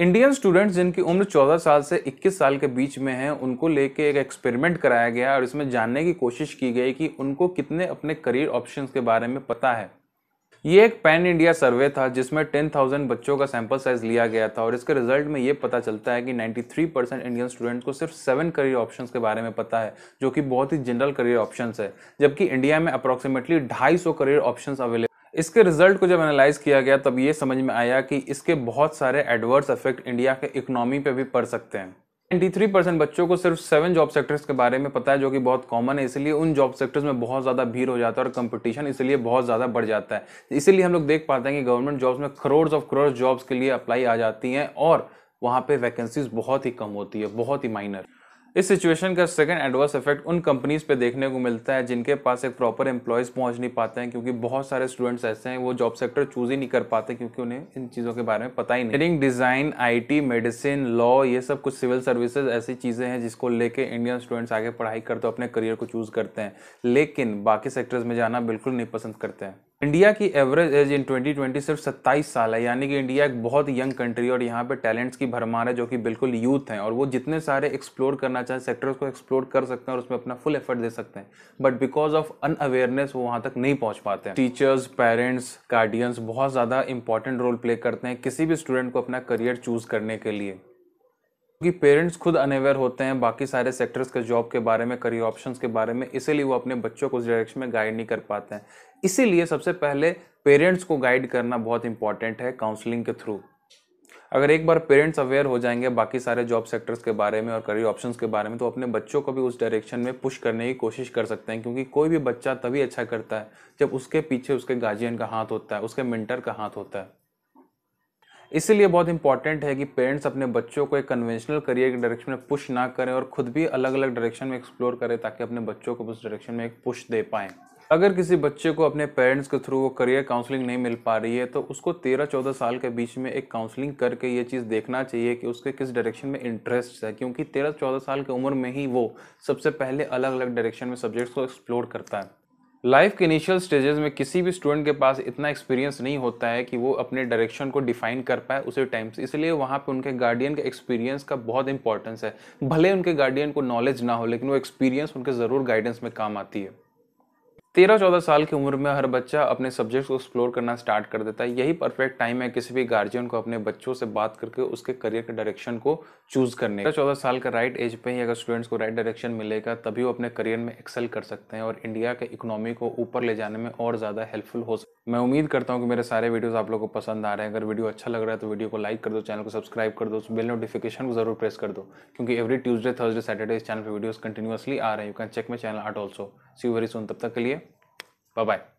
Indian students जिनकी उम्र 14 साल से 21 साल के बीच में है उनको लेके एक एक्सपेरिमेंट कराया गया और इसमें जानने की कोशिश की गई कि उनको कितने अपने करियर ऑप्शंस के बारे में पता है ये एक पैन इंडिया सर्वे था जिसमें 10,000 बच्चों का सैंपल साइज लिया गया था और इसके रिजल्ट में ये पता चलता है कि 93 परसेंट इंडियन स्टूडेंट को सिर्फ सेवन करियर ऑप्शंस के बारे में पता है जो कि बहुत ही जनरल करियर ऑप्शंस है जबकि इंडिया में अप्रॉक्सीमेटली ढाई करियर ऑप्शंस अवेलेबल इसके रिजल्ट को जब एनालाइज किया गया तब ये समझ में आया कि इसके बहुत सारे एडवर्स इफेक्ट इंडिया के इकोनॉमी पे भी पड़ सकते हैं 93 परसेंट बच्चों को सिर्फ सेवन जॉब सेक्टर्स के बारे में पता है जो कि बहुत कॉमन है इसलिए उन जॉब सेक्टर्स में बहुत ज़्यादा भीड़ हो जाता है और कंपटीशन इसलिए बहुत ज़्यादा बढ़ जाता है इसीलिए हम लोग देख पाते हैं कि गवर्नमेंट जॉब्स में करोड़ ऑफ करोड़ जॉब्स के लिए अप्लाई आ जाती हैं और वहाँ पे वैकेंसीज बहुत ही कम होती है बहुत ही माइनर इस सिचुएशन का सेकंड एडवर्स इफेक्ट उन कंपनीज पे देखने को मिलता है जिनके पास एक प्रॉपर एम्प्लॉयज़ पहुंच नहीं पाते हैं क्योंकि बहुत सारे स्टूडेंट्स ऐसे हैं वो जॉब सेक्टर चूज ही नहीं कर पाते क्योंकि उन्हें इन चीज़ों के बारे में पता ही नहीं डिज़ाइन आई मेडिसिन लॉ ये सब कुछ सिविल सर्विसेज ऐसी चीज़ें हैं जिसको लेके इंडियन स्टूडेंट्स आगे पढ़ाई करते अपने करियर को चूज़ करते हैं लेकिन बाकी सेक्टर्स में जाना बिल्कुल नहीं पसंद करते हैं इंडिया की एवरेज एज इन 2020 सिर्फ 27 साल है यानी कि इंडिया एक बहुत यंग कंट्री है और यहाँ पे टैलेंट्स की भरमार है जो कि बिल्कुल यूथ हैं और वो जितने सारे एक्सप्लोर करना चाहें सेक्टर्स को एक्सप्लोर कर सकते हैं और उसमें अपना फुल एफर्ट दे सकते हैं but because of unawareness वो वहाँ तक नहीं पहुँच पाते हैं टीचर्स पेरेंट्स गार्डियंस बहुत ज़्यादा इंपॉर्टेंट रोल प्ले करते हैं किसी भी स्टूडेंट को अपना करियर चूज़ करने के लिए क्योंकि पेरेंट्स खुद अनअवेयर होते हैं बाकी सारे सेक्टर्स के जॉब के बारे में करियर ऑप्शंस के बारे में इसीलिए वो अपने बच्चों को उस डायरेक्शन में गाइड नहीं कर पाते हैं इसीलिए सबसे पहले पेरेंट्स को गाइड करना बहुत इंपॉर्टेंट है काउंसलिंग के थ्रू अगर एक बार पेरेंट्स अवेयर हो जाएंगे बाकी सारे जॉब सेक्टर्स के बारे में और करियर ऑप्शंस के बारे में तो अपने बच्चों को भी उस डायरेक्शन में पुश करने की कोशिश कर सकते हैं क्योंकि कोई भी बच्चा तभी अच्छा करता है जब उसके पीछे उसके गार्जियन का हाथ होता है उसके मिंटर का हाथ होता है इसीलिए बहुत इंपॉर्टेंट है कि पेरेंट्स अपने बच्चों को एक कन्वेंशनल करियर के डायरेक्शन में पुश ना करें और खुद भी अलग अलग डायरेक्शन में एक्सप्लोर करें ताकि अपने बच्चों को उस डायरेक्शन में एक पुश दे पाएँ अगर किसी बच्चे को अपने पेरेंट्स के थ्रू वो करियर काउंसलिंग नहीं मिल पा रही है तो उसको तेरह चौदह साल के बीच में एक काउंसलिंग करके ये चीज़ देखना चाहिए कि उसके किस डायरेक्शन में इंटरेस्ट है क्योंकि तेरह चौदह साल की उम्र में ही वो सबसे पहले अलग अलग डायरेक्शन में सब्जेक्ट्स को एक्सप्लोर करता है लाइफ के इनिशियल स्टेजेस में किसी भी स्टूडेंट के पास इतना एक्सपीरियंस नहीं होता है कि वो अपने डायरेक्शन को डिफाइन कर पाए उसे टाइम से इसलिए वहाँ पे उनके गार्डियन के एक्सपीरियंस का बहुत इंपॉर्टेंस है भले उनके गार्डियन को नॉलेज ना हो लेकिन वो एक्सपीरियंस उनके ज़रूर गाइडेंस में काम आती है तेरह चौदह साल की उम्र में हर बच्चा अपने सब्जेक्ट्स को एक्सप्लोर करना स्टार्ट कर देता है यही परफेक्ट टाइम है किसी भी गार्जियन को अपने बच्चों से बात करके उसके करियर के डायरेक्शन को चूज करने का चौदह साल का राइट एज पे ही अगर स्टूडेंट्स को राइट डायरेक्शन मिलेगा तभी वो अपने करियर में एक्सेल कर सकते हैं और इंडिया के इकोनॉमी को ऊपर ले जाने में और ज़्यादा हेल्पफुल हो सकते मैं उम्मीद करता हूँ कि मेरे सारे वीडियोस आप लोगों को पसंद आ रहे हैं अगर वीडियो अच्छा लग रहा है तो वीडियो को लाइक कर दो चैनल को सब्सक्राइब कर दो उस बेल नोटिफिकेशन को जरूर प्रेस कर दो क्योंकि एवरी ट्यूजडे थर्सडे सैटरडे इस चैनल पर वीडियोज़ कंटिन्यूसली आ रहे हैं you can check my channel at also see very soon तब तक के लिए बाय बाय